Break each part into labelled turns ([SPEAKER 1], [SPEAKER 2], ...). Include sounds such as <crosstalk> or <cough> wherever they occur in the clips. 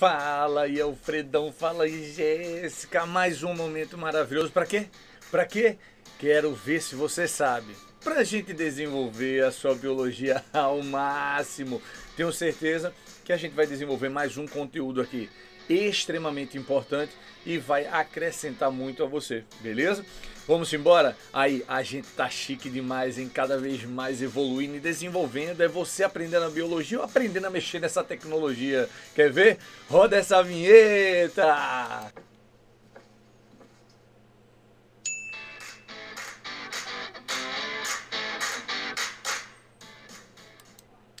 [SPEAKER 1] Fala e Alfredão, é fala e Jéssica. Mais um momento maravilhoso. Para quê? Para quê? Quero ver se você sabe. Para a gente desenvolver a sua biologia <laughs> ao máximo. Tenho certeza que a gente vai desenvolver mais um conteúdo aqui extremamente importante e vai acrescentar muito a você, beleza? Vamos embora? Aí, a gente tá chique demais, em cada vez mais evoluindo e desenvolvendo. É você aprendendo a biologia ou aprendendo a mexer nessa tecnologia. Quer ver? Roda essa vinheta!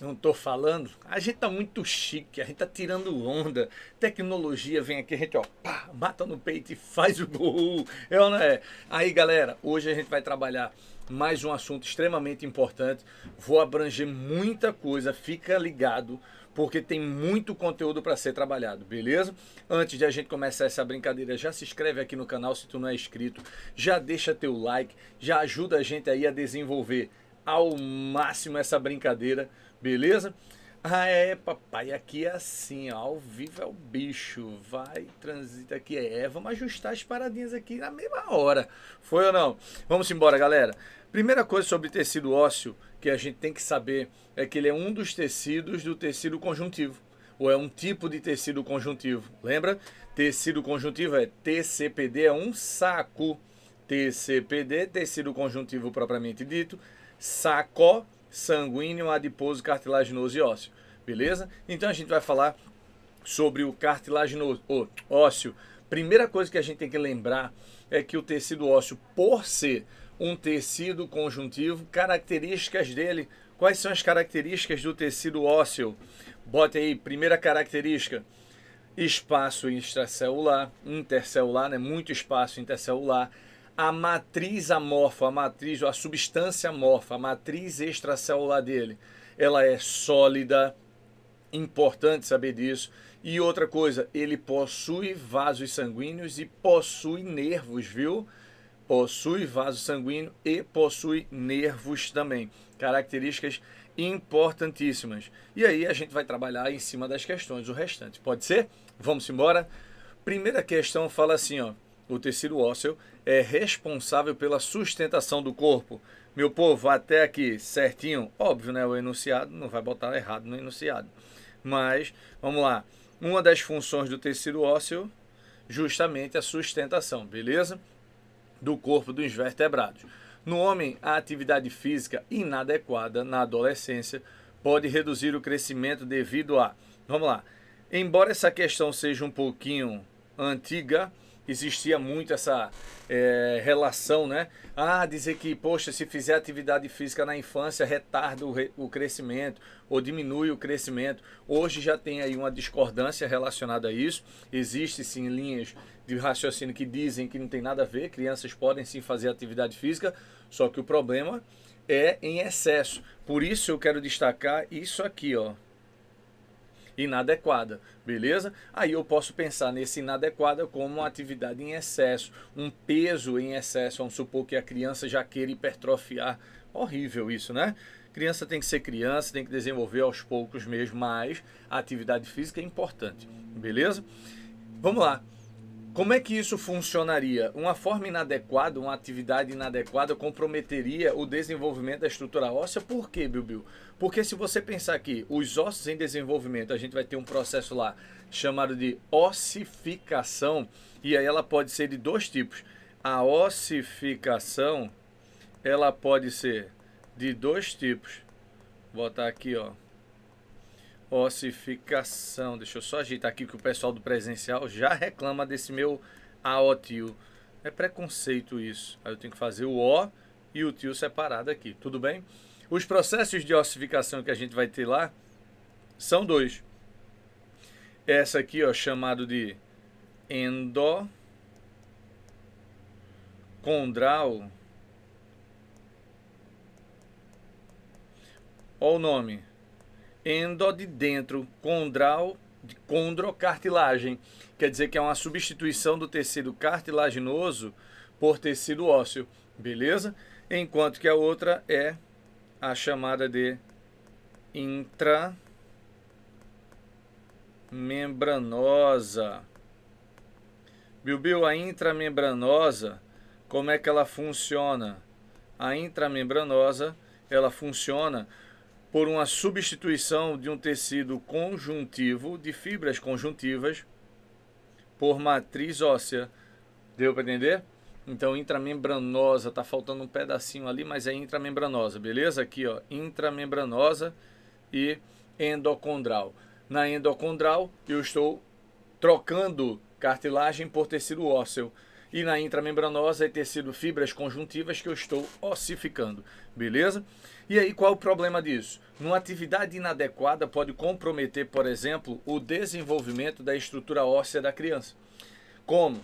[SPEAKER 1] não estou falando, a gente tá muito chique, a gente tá tirando onda. Tecnologia vem aqui, a gente ó, pá, mata no peito e faz o gol. É ou não é? Aí, galera, hoje a gente vai trabalhar mais um assunto extremamente importante. Vou abranger muita coisa, fica ligado, porque tem muito conteúdo para ser trabalhado, beleza? Antes de a gente começar essa brincadeira, já se inscreve aqui no canal se tu não é inscrito, já deixa teu like, já ajuda a gente aí a desenvolver ao máximo essa brincadeira Beleza? Ah, é, papai, aqui é assim, ó, ao vivo é o bicho, vai, transita aqui, é, é, vamos ajustar as paradinhas aqui na mesma hora, foi ou não? Vamos embora, galera. Primeira coisa sobre tecido ósseo que a gente tem que saber é que ele é um dos tecidos do tecido conjuntivo, ou é um tipo de tecido conjuntivo, lembra? Tecido conjuntivo é TCPD, é um saco, TCPD, tecido conjuntivo propriamente dito, saco, sanguíneo, adiposo, cartilaginoso e ósseo. Beleza? Então a gente vai falar sobre o cartilaginoso, ósseo. Primeira coisa que a gente tem que lembrar é que o tecido ósseo, por ser um tecido conjuntivo, características dele. Quais são as características do tecido ósseo? Bota aí, primeira característica: espaço extracelular, intercelular, né? Muito espaço intercelular a matriz amorfa, a matriz, a substância amorfa, a matriz extracelular dele, ela é sólida, importante saber disso. E outra coisa, ele possui vasos sanguíneos e possui nervos, viu? Possui vaso sanguíneo e possui nervos também. Características importantíssimas. E aí a gente vai trabalhar em cima das questões, o restante. Pode ser? Vamos embora? Primeira questão fala assim, ó o tecido ósseo, é responsável pela sustentação do corpo. Meu povo, até aqui certinho, óbvio, né? O enunciado não vai botar errado no enunciado. Mas, vamos lá. Uma das funções do tecido ósseo, justamente a sustentação, beleza? Do corpo dos vertebrados. No homem, a atividade física inadequada na adolescência pode reduzir o crescimento devido a. Vamos lá. Embora essa questão seja um pouquinho antiga, existia muito essa é, relação, né? Ah, dizer que, poxa, se fizer atividade física na infância, retarda o, re, o crescimento ou diminui o crescimento. Hoje já tem aí uma discordância relacionada a isso. Existem sim linhas de raciocínio que dizem que não tem nada a ver, crianças podem sim fazer atividade física, só que o problema é em excesso. Por isso eu quero destacar isso aqui, ó inadequada, beleza? Aí eu posso pensar nesse inadequada como uma atividade em excesso, um peso em excesso. Vamos supor que a criança já queira hipertrofiar. Horrível isso, né? Criança tem que ser criança, tem que desenvolver aos poucos mesmo, mas a atividade física é importante, beleza? Vamos lá. Como é que isso funcionaria? Uma forma inadequada, uma atividade inadequada comprometeria o desenvolvimento da estrutura óssea? Por quê, Bilbil? Porque se você pensar que os ossos em desenvolvimento, a gente vai ter um processo lá chamado de ossificação, e aí ela pode ser de dois tipos. A ossificação, ela pode ser de dois tipos. Vou botar aqui, ó. Ossificação. Deixa eu só ajeitar aqui que o pessoal do presencial já reclama desse meu AOTIL. É preconceito isso. Aí eu tenho que fazer o O e o tio separado aqui. Tudo bem? Os processos de ossificação que a gente vai ter lá são dois. Essa aqui, ó, chamado de endocondral. Olha o nome endo de dentro, condral de condrocartilagem. Quer dizer que é uma substituição do tecido cartilaginoso por tecido ósseo, beleza? Enquanto que a outra é a chamada de intramembranosa. Bilbil, a intramembranosa, como é que ela funciona? A intramembranosa, ela funciona por uma substituição de um tecido conjuntivo, de fibras conjuntivas, por matriz óssea. Deu para entender? Então, intramembranosa, tá faltando um pedacinho ali, mas é intramembranosa, beleza? Aqui, ó, intramembranosa e endocondral. Na endocondral, eu estou trocando cartilagem por tecido ósseo e na intramembranosa é tecido fibras conjuntivas que eu estou ossificando, beleza? E aí qual é o problema disso? Numa atividade inadequada pode comprometer, por exemplo, o desenvolvimento da estrutura óssea da criança. Como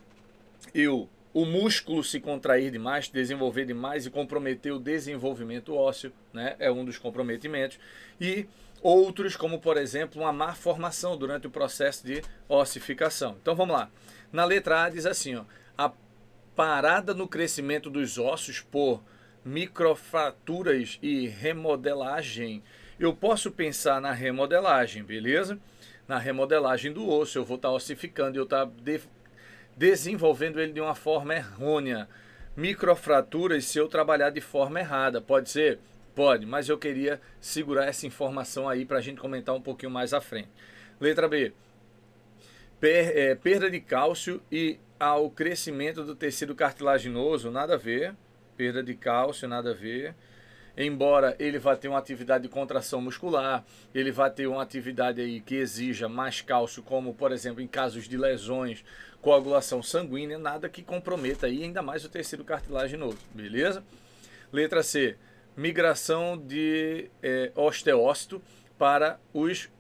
[SPEAKER 1] eu o músculo se contrair demais, desenvolver demais e comprometer o desenvolvimento ósseo, né? É um dos comprometimentos. E outros, como por exemplo, uma má formação durante o processo de ossificação. Então vamos lá. Na letra A diz assim, ó: a parada no crescimento dos ossos por microfraturas e remodelagem. Eu posso pensar na remodelagem, beleza? Na remodelagem do osso, eu vou estar tá ossificando, eu estar tá de desenvolvendo ele de uma forma errônea. Microfraturas se eu trabalhar de forma errada, pode ser? Pode, mas eu queria segurar essa informação aí para a gente comentar um pouquinho mais à frente. Letra B per, é, perda de cálcio e ao crescimento do tecido cartilaginoso, nada a ver. Perda de cálcio, nada a ver. Embora ele vá ter uma atividade de contração muscular, ele vá ter uma atividade aí que exija mais cálcio, como por exemplo em casos de lesões, coagulação sanguínea, nada que comprometa aí ainda mais o tecido cartilaginoso, beleza? Letra C, migração de é, osteócito para os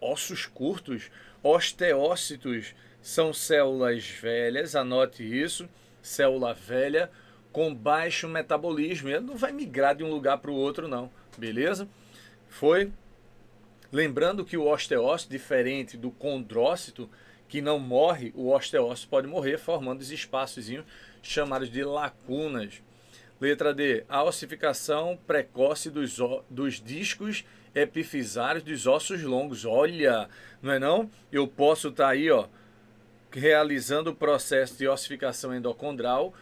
[SPEAKER 1] ossos curtos, Osteócitos são células velhas, anote isso, célula velha com baixo metabolismo. Ele não vai migrar de um lugar para o outro, não, beleza? Foi. Lembrando que o osteócito, diferente do condrócito, que não morre, o osteócito pode morrer formando os espaços chamados de lacunas. Letra D. A ossificação precoce dos, dos discos epifisários dos ossos longos. Olha, não é não? Eu posso estar tá aí, ó, realizando o processo de ossificação endocondral,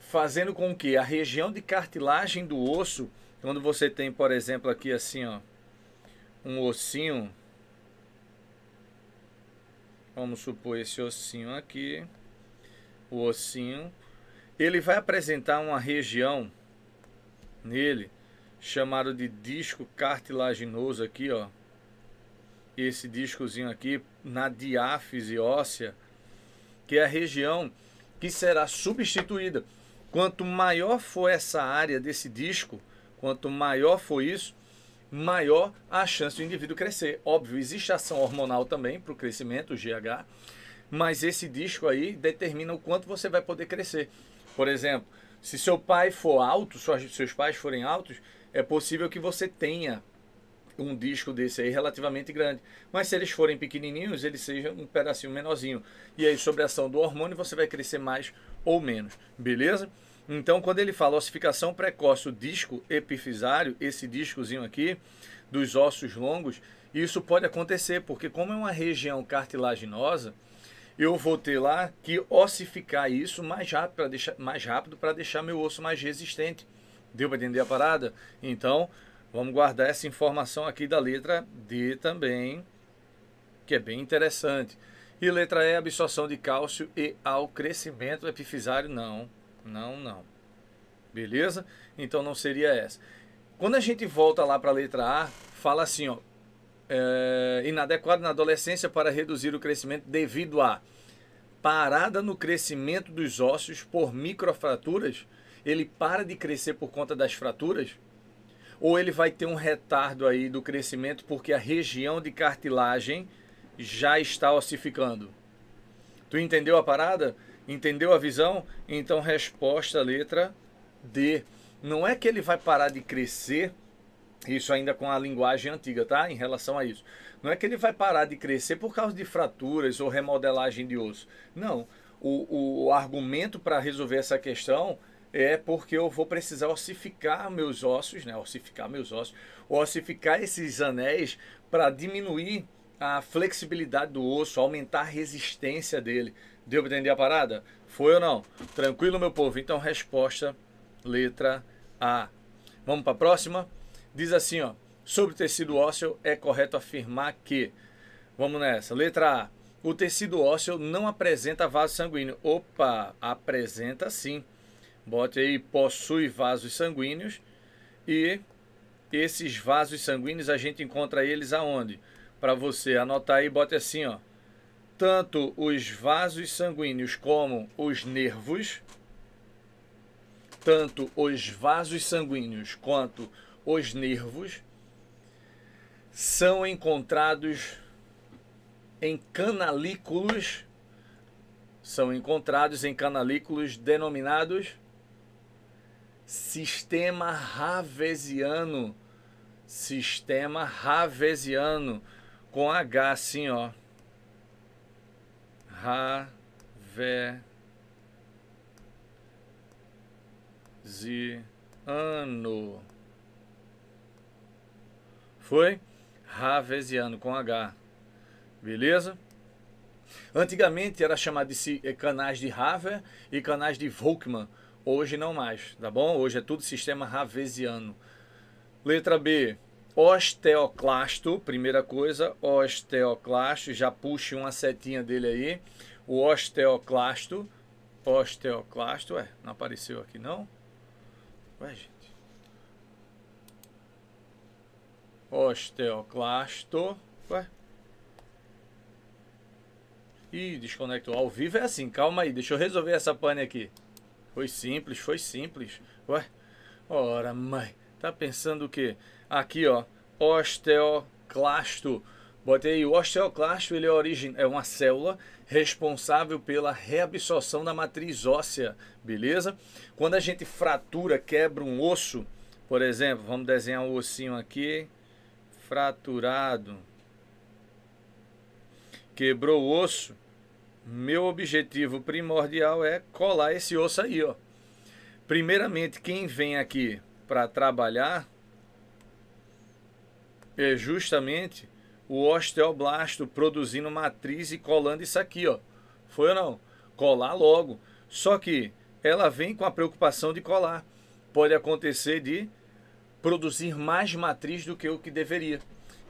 [SPEAKER 1] fazendo com que a região de cartilagem do osso, quando você tem, por exemplo, aqui assim, ó, um ossinho, vamos supor esse ossinho aqui, o ossinho, ele vai apresentar uma região nele chamado de disco cartilaginoso aqui, ó. Esse discozinho aqui na diáfise óssea, que é a região que será substituída. Quanto maior for essa área desse disco, quanto maior for isso, maior a chance do indivíduo crescer. Óbvio, existe ação hormonal também para o crescimento, o GH, mas esse disco aí determina o quanto você vai poder crescer. Por exemplo, se seu pai for alto, se seus pais forem altos, é possível que você tenha um disco desse aí relativamente grande. Mas se eles forem pequenininhos, eles sejam um pedacinho menorzinho. E aí, sobre a ação do hormônio, você vai crescer mais ou menos, beleza? Então, quando ele fala ossificação precoce, o disco epifisário, esse discozinho aqui, dos ossos longos, isso pode acontecer, porque como é uma região cartilaginosa, eu vou ter lá que ossificar isso mais rápido para deixar, mais rápido, deixar meu osso mais resistente. Deu para entender a parada? Então, vamos guardar essa informação aqui da letra D também, que é bem interessante. E letra E, absorção de cálcio e ao crescimento epifisário? Não, não, não. Beleza? Então não seria essa. Quando a gente volta lá para a letra A, fala assim, ó. É, inadequado na adolescência para reduzir o crescimento devido a parada no crescimento dos ossos por microfraturas ele para de crescer por conta das fraturas? Ou ele vai ter um retardo aí do crescimento porque a região de cartilagem já está ossificando? Tu entendeu a parada? Entendeu a visão? Então, resposta letra D. Não é que ele vai parar de crescer, isso ainda com a linguagem antiga, tá? Em relação a isso. Não é que ele vai parar de crescer por causa de fraturas ou remodelagem de osso. Não. O, o, o argumento para resolver essa questão é porque eu vou precisar ossificar meus ossos, né? Ossificar meus ossos, ossificar esses anéis para diminuir a flexibilidade do osso, aumentar a resistência dele. Deu para entender a parada? Foi ou não? Tranquilo, meu povo? Então, resposta, letra A. Vamos para a próxima? Diz assim, ó. Sobre o tecido ósseo, é correto afirmar que... Vamos nessa. Letra A. O tecido ósseo não apresenta vaso sanguíneo. Opa, apresenta sim. Bote aí possui vasos sanguíneos e esses vasos sanguíneos a gente encontra eles aonde? Para você anotar aí, bote assim, ó. Tanto os vasos sanguíneos como os nervos, tanto os vasos sanguíneos quanto os nervos são encontrados em canalículos, são encontrados em canalículos denominados sistema ravesiano. Sistema ravesiano. Com H assim, ó. Raveziano, Foi? Ravesiano com H. Beleza? Antigamente era chamado de eh, canais de Raver e canais de Volkmann Hoje não mais, tá bom? Hoje é tudo sistema ravesiano. Letra B, osteoclasto, primeira coisa, osteoclasto, já puxe uma setinha dele aí. O osteoclasto, osteoclasto, é, não apareceu aqui não? Ué, gente. Osteoclasto, ué. Ih, desconectou. Ao vivo é assim, calma aí, deixa eu resolver essa pane aqui. Foi simples, foi simples. Ué, ora mãe, tá pensando o quê? Aqui, ó, osteoclasto. Botei o osteoclasto, ele é, origem, é uma célula responsável pela reabsorção da matriz óssea, beleza? Quando a gente fratura, quebra um osso, por exemplo, vamos desenhar um ossinho aqui, fraturado, quebrou o osso, meu objetivo primordial é colar esse osso aí, ó. Primeiramente, quem vem aqui para trabalhar é justamente o osteoblasto produzindo matriz e colando isso aqui, ó. Foi ou não? Colar logo. Só que ela vem com a preocupação de colar. Pode acontecer de produzir mais matriz do que o que deveria.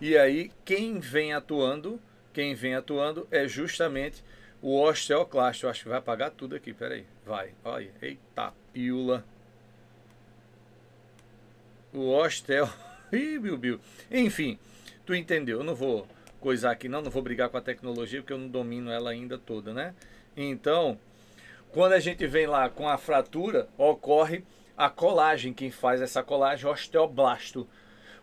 [SPEAKER 1] E aí quem vem atuando, quem vem atuando é justamente o osteoclasto, eu acho que vai apagar tudo aqui, peraí. Vai, olha aí. Eita, pílula. O osteo... <laughs> Ih, Biu Biu. Enfim, tu entendeu. Eu não vou coisar aqui não, não vou brigar com a tecnologia, porque eu não domino ela ainda toda, né? Então, quando a gente vem lá com a fratura, ocorre a colagem. Quem faz essa colagem é o osteoblasto.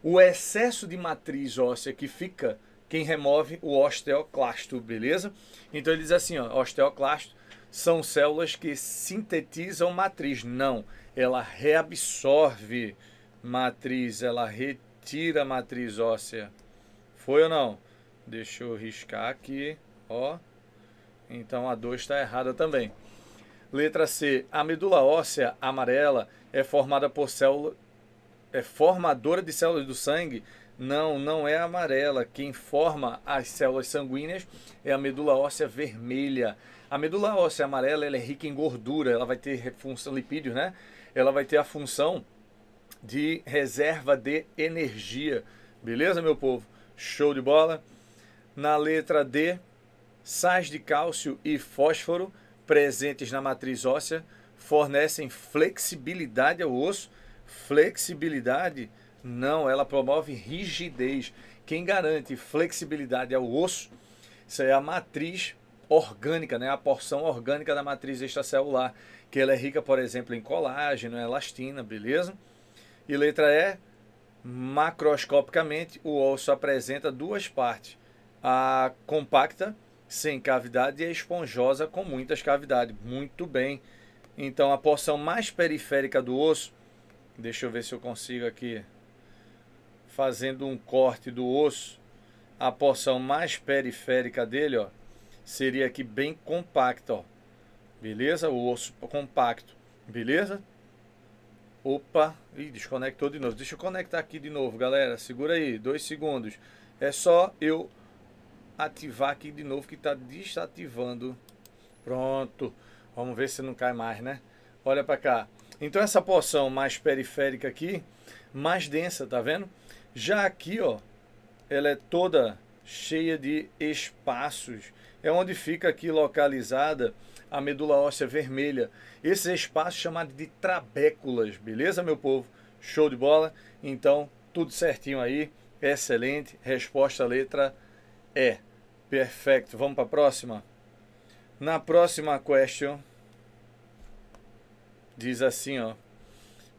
[SPEAKER 1] O excesso de matriz óssea que fica quem remove o osteoclasto, beleza? Então ele diz assim, ó, osteoclasto são células que sintetizam matriz. Não, ela reabsorve matriz, ela retira matriz óssea. Foi ou não? Deixa eu riscar aqui, ó. Então a 2 está errada também. Letra C. A medula óssea amarela é formada por célula é formadora de células do sangue não, não é amarela. Quem forma as células sanguíneas é a medula óssea vermelha. A medula óssea amarela é rica em gordura, ela vai ter função lipídio, né? Ela vai ter a função de reserva de energia. Beleza, meu povo? Show de bola. Na letra D, sais de cálcio e fósforo presentes na matriz óssea fornecem flexibilidade ao osso, flexibilidade não, ela promove rigidez. Quem garante flexibilidade é o osso. Isso é a matriz orgânica, né? a porção orgânica da matriz extracelular, que ela é rica, por exemplo, em colágeno, elastina, beleza? E letra E, macroscopicamente, o osso apresenta duas partes: a compacta, sem cavidade, e a esponjosa, com muitas cavidades. Muito bem. Então, a porção mais periférica do osso, deixa eu ver se eu consigo aqui fazendo um corte do osso, a porção mais periférica dele, ó, seria aqui bem compacta, ó. Beleza? O osso compacto, beleza? Opa, e desconectou de novo. Deixa eu conectar aqui de novo, galera. Segura aí, dois segundos. É só eu ativar aqui de novo que está desativando. Pronto. Vamos ver se não cai mais, né? Olha para cá. Então essa porção mais periférica aqui, mais densa, tá vendo? Já aqui, ó, ela é toda cheia de espaços. É onde fica aqui localizada a medula óssea vermelha. Esses espaços é chamados de trabéculas, beleza, meu povo? Show de bola? Então, tudo certinho aí. Excelente. Resposta letra E. Perfeito. Vamos para a próxima? Na próxima question, diz assim, ó.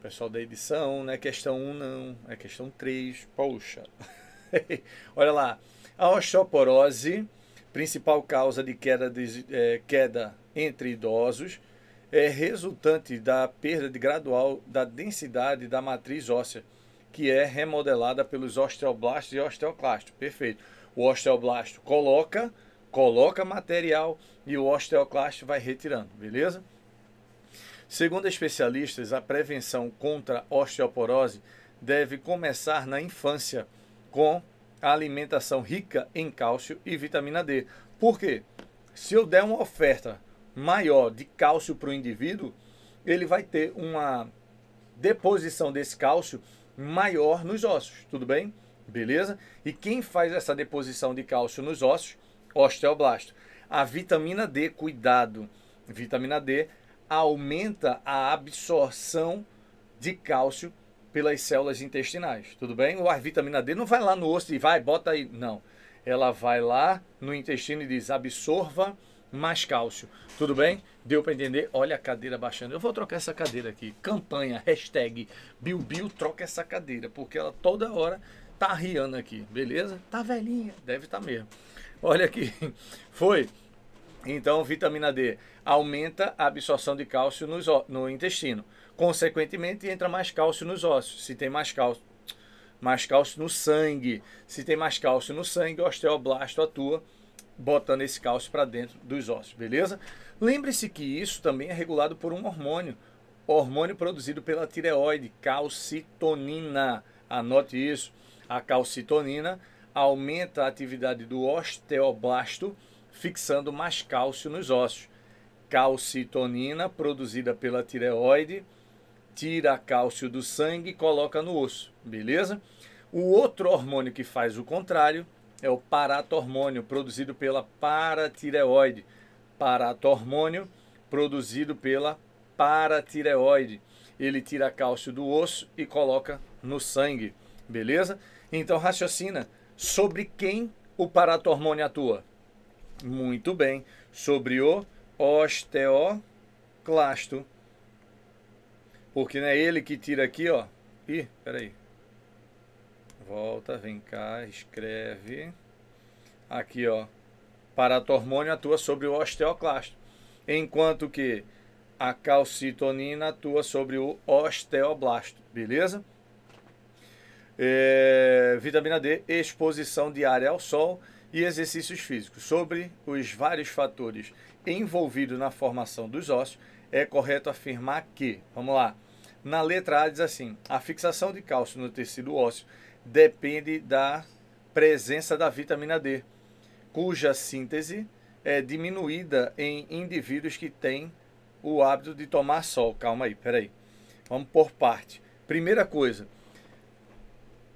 [SPEAKER 1] Pessoal da edição, né? Questão 1 não, é questão 3. Poxa. <laughs> Olha lá. A osteoporose, principal causa de queda, de, é, queda entre idosos, é resultante da perda de gradual da densidade da matriz óssea, que é remodelada pelos osteoblastos e osteoclastos. Perfeito. O osteoblasto coloca, coloca material e o osteoclasto vai retirando, beleza? Segundo especialistas, a prevenção contra osteoporose deve começar na infância com a alimentação rica em cálcio e vitamina D. Por quê? Se eu der uma oferta maior de cálcio para o indivíduo, ele vai ter uma deposição desse cálcio maior nos ossos, tudo bem? Beleza? E quem faz essa deposição de cálcio nos ossos? Osteoblasto. A vitamina D, cuidado. Vitamina D aumenta a absorção de cálcio pelas células intestinais, tudo bem? a vitamina D não vai lá no osso e vai, bota aí, não. Ela vai lá no intestino e diz, absorva mais cálcio, tudo bem? Deu para entender? Olha a cadeira baixando. Eu vou trocar essa cadeira aqui. Campanha, hashtag, BilBil troca essa cadeira, porque ela toda hora tá riando aqui, beleza? Tá velhinha, deve estar tá mesmo. Olha aqui, <laughs> foi. Então, vitamina D aumenta a absorção de cálcio no intestino. Consequentemente, entra mais cálcio nos ossos. Se tem mais cálcio, mais cálcio no sangue, se tem mais cálcio no sangue, o osteoblasto atua botando esse cálcio para dentro dos ossos, beleza? Lembre-se que isso também é regulado por um hormônio, hormônio produzido pela tireoide, calcitonina. Anote isso. A calcitonina aumenta a atividade do osteoblasto fixando mais cálcio nos ossos. Calcitonina, produzida pela tireoide, tira cálcio do sangue e coloca no osso, beleza? O outro hormônio que faz o contrário é o paratormônio, produzido pela paratireoide. Paratormônio, produzido pela paratireoide. Ele tira cálcio do osso e coloca no sangue, beleza? Então raciocina sobre quem o paratormônio atua. Muito bem. Sobre o osteoclasto. Porque não é ele que tira aqui, ó. Ih, peraí. Volta, vem cá, escreve. Aqui, ó. Paratormônio atua sobre o osteoclasto. Enquanto que a calcitonina atua sobre o osteoblasto. Beleza? É, vitamina D, exposição diária ao sol e exercícios físicos. Sobre os vários fatores envolvidos na formação dos ossos, é correto afirmar que, vamos lá, na letra A diz assim: a fixação de cálcio no tecido ósseo depende da presença da vitamina D, cuja síntese é diminuída em indivíduos que têm o hábito de tomar sol. Calma aí, peraí. Vamos por parte. Primeira coisa,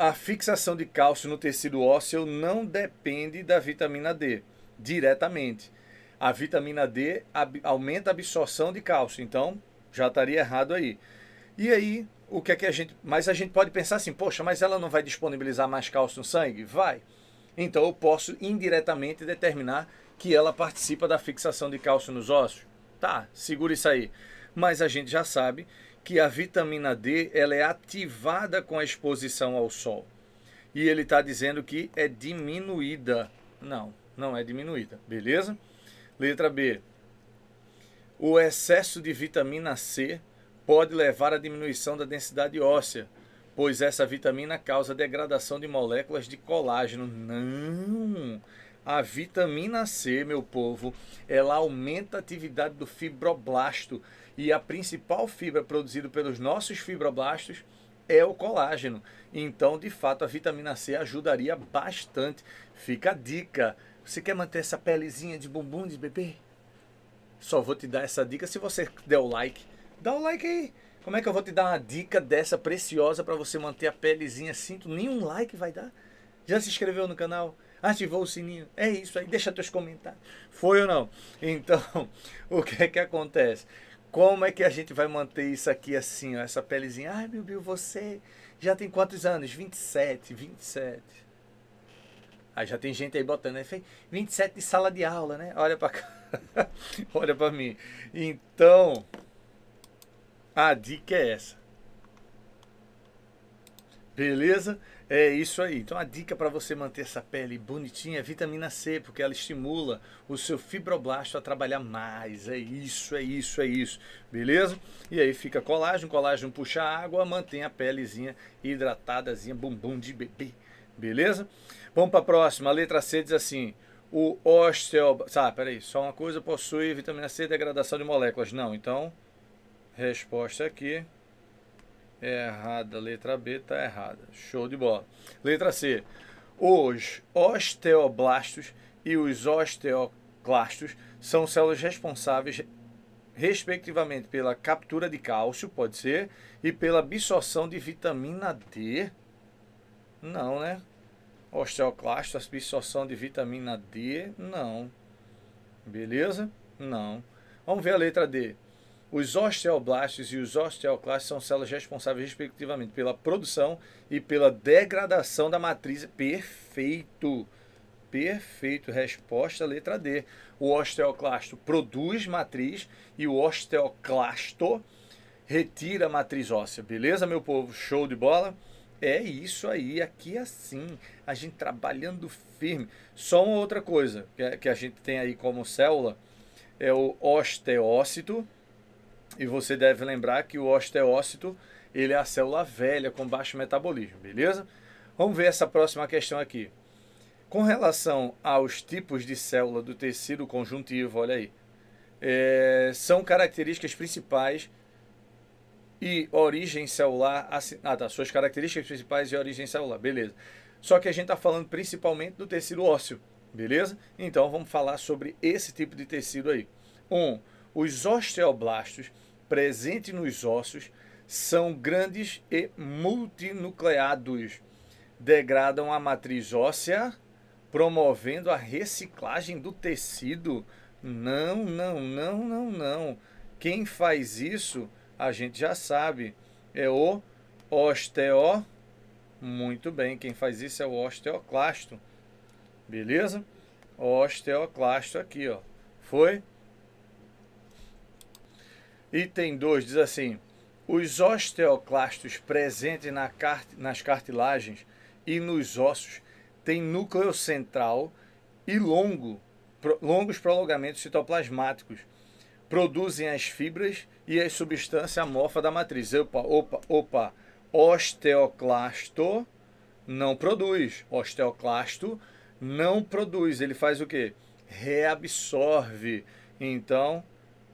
[SPEAKER 1] a fixação de cálcio no tecido ósseo não depende da vitamina D diretamente. A vitamina D aumenta a absorção de cálcio, então já estaria errado aí. E aí, o que é que a gente. Mas a gente pode pensar assim, poxa, mas ela não vai disponibilizar mais cálcio no sangue? Vai. Então eu posso indiretamente determinar que ela participa da fixação de cálcio nos ossos. Tá, segura isso aí mas a gente já sabe que a vitamina D ela é ativada com a exposição ao sol. E ele está dizendo que é diminuída. Não, não é diminuída, beleza? Letra B. O excesso de vitamina C pode levar à diminuição da densidade óssea, pois essa vitamina causa degradação de moléculas de colágeno. Não! A vitamina C, meu povo, ela aumenta a atividade do fibroblasto, e a principal fibra produzida pelos nossos fibroblastos é o colágeno. Então, de fato, a vitamina C ajudaria bastante. Fica a dica. Você quer manter essa pelezinha de bumbum de bebê? Só vou te dar essa dica se você der o like. Dá o like aí. Como é que eu vou te dar uma dica dessa preciosa para você manter a pelezinha cinto? Nenhum like vai dar. Já se inscreveu no canal? Ativou o sininho? É isso aí, deixa teus comentários. Foi ou não? Então, <laughs> o que é que acontece? Como é que a gente vai manter isso aqui assim, ó, essa pelezinha? Ai, meu Bill, você já tem quantos anos? 27, 27. Aí já tem gente aí botando, né? 27 de sala de aula, né? Olha pra cá. <laughs> Olha pra mim. Então, a dica é essa. Beleza? É isso aí. Então a dica para você manter essa pele bonitinha é vitamina C, porque ela estimula o seu fibroblasto a trabalhar mais. É isso, é isso, é isso. Beleza? E aí fica colágeno, colágeno puxa água, mantém a pelezinha hidratadazinha, bumbum de bebê. Beleza? Vamos para a próxima. A letra C diz assim: o osteoblasta. Tá, ah, peraí, só uma coisa possui vitamina C degradação de moléculas. Não, então, resposta aqui. É errada. Letra B está errada. Show de bola. Letra C. Os osteoblastos e os osteoclastos são células responsáveis, respectivamente, pela captura de cálcio, pode ser, e pela absorção de vitamina D. Não, né? Osteoclasto, absorção de vitamina D, não. Beleza? Não. Vamos ver a letra D. Os osteoblastos e os osteoclastos são células responsáveis, respectivamente, pela produção e pela degradação da matriz. Perfeito! Perfeito, resposta letra D. O osteoclasto produz matriz e o osteoclasto retira a matriz óssea. Beleza, meu povo? Show de bola? É isso aí, aqui é assim, a gente trabalhando firme. Só uma outra coisa que a gente tem aí como célula é o osteócito, e você deve lembrar que o osteócito ele é a célula velha com baixo metabolismo, beleza? Vamos ver essa próxima questão aqui. Com relação aos tipos de célula do tecido conjuntivo, olha aí, é, são características principais e origem celular. Assim, ah, tá, suas características principais e origem celular, beleza. Só que a gente está falando principalmente do tecido ósseo, beleza? Então vamos falar sobre esse tipo de tecido aí. Um, os osteoblastos presentes nos ossos são grandes e multinucleados. Degradam a matriz óssea, promovendo a reciclagem do tecido. Não, não, não, não, não. Quem faz isso, a gente já sabe, é o osteo. Muito bem, quem faz isso é o osteoclasto. Beleza? Osteoclasto aqui, ó. Foi? Item 2 diz assim: os osteoclastos presentes na cart nas cartilagens e nos ossos têm núcleo central e longo, pro longos prolongamentos citoplasmáticos. Produzem as fibras e as substâncias amorfa da matriz. Opa, opa, opa. Osteoclasto não produz. Osteoclasto não produz. Ele faz o quê? Reabsorve. Então,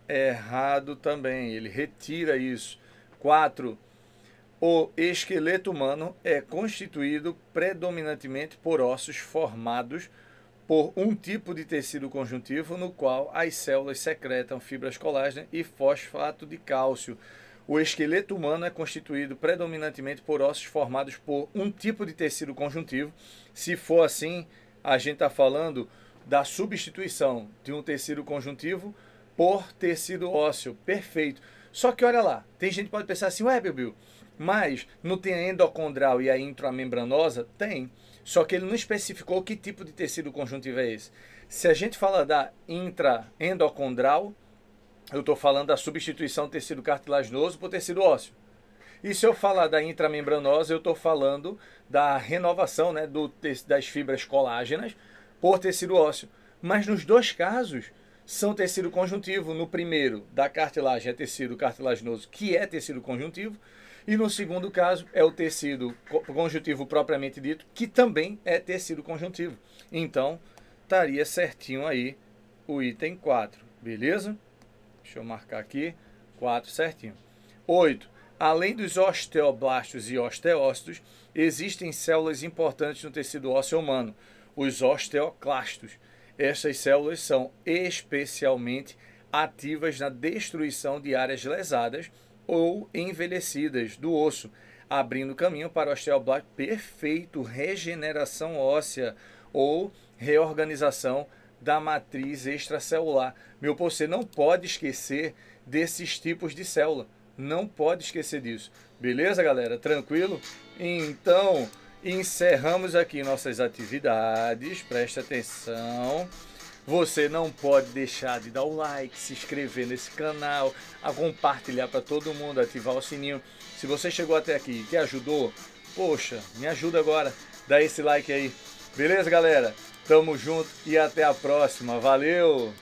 [SPEAKER 1] errado também. Ele retira isso. 4. O esqueleto humano é constituído predominantemente por ossos formados por um tipo de tecido conjuntivo no qual as células secretam fibras colágenas e fosfato de cálcio. O esqueleto humano é constituído predominantemente por ossos formados por um tipo de tecido conjuntivo. Se for assim, a gente está falando da substituição de um tecido conjuntivo por ter sido ósseo. Perfeito. Só que olha lá, tem gente que pode pensar assim, ué, Bill, mas não tem a endocondral e a intramembranosa? Tem. Só que ele não especificou que tipo de tecido conjuntivo é esse. Se a gente fala da intraendocondral, eu estou falando da substituição do tecido cartilaginoso por tecido ósseo. E se eu falar da intramembranosa, eu estou falando da renovação né, do, das fibras colágenas por tecido ósseo. Mas nos dois casos, são tecido conjuntivo. No primeiro, da cartilagem é tecido cartilaginoso, que é tecido conjuntivo. E no segundo caso, é o tecido conjuntivo propriamente dito, que também é tecido conjuntivo. Então, estaria certinho aí o item 4, beleza? Deixa eu marcar aqui, 4 certinho. 8. Além dos osteoblastos e osteócitos, existem células importantes no tecido ósseo humano, os osteoclastos estas células são especialmente ativas na destruição de áreas lesadas ou envelhecidas do osso, abrindo caminho para o osteoblasto perfeito, regeneração óssea ou reorganização da matriz extracelular. Meu você não pode esquecer desses tipos de célula. Não pode esquecer disso. Beleza, galera? Tranquilo? Então, encerramos aqui nossas atividades. Preste atenção. Você não pode deixar de dar o like, se inscrever nesse canal, a compartilhar para todo mundo, ativar o sininho. Se você chegou até aqui e te ajudou, poxa, me ajuda agora. Dá esse like aí. Beleza, galera? Tamo junto e até a próxima. Valeu!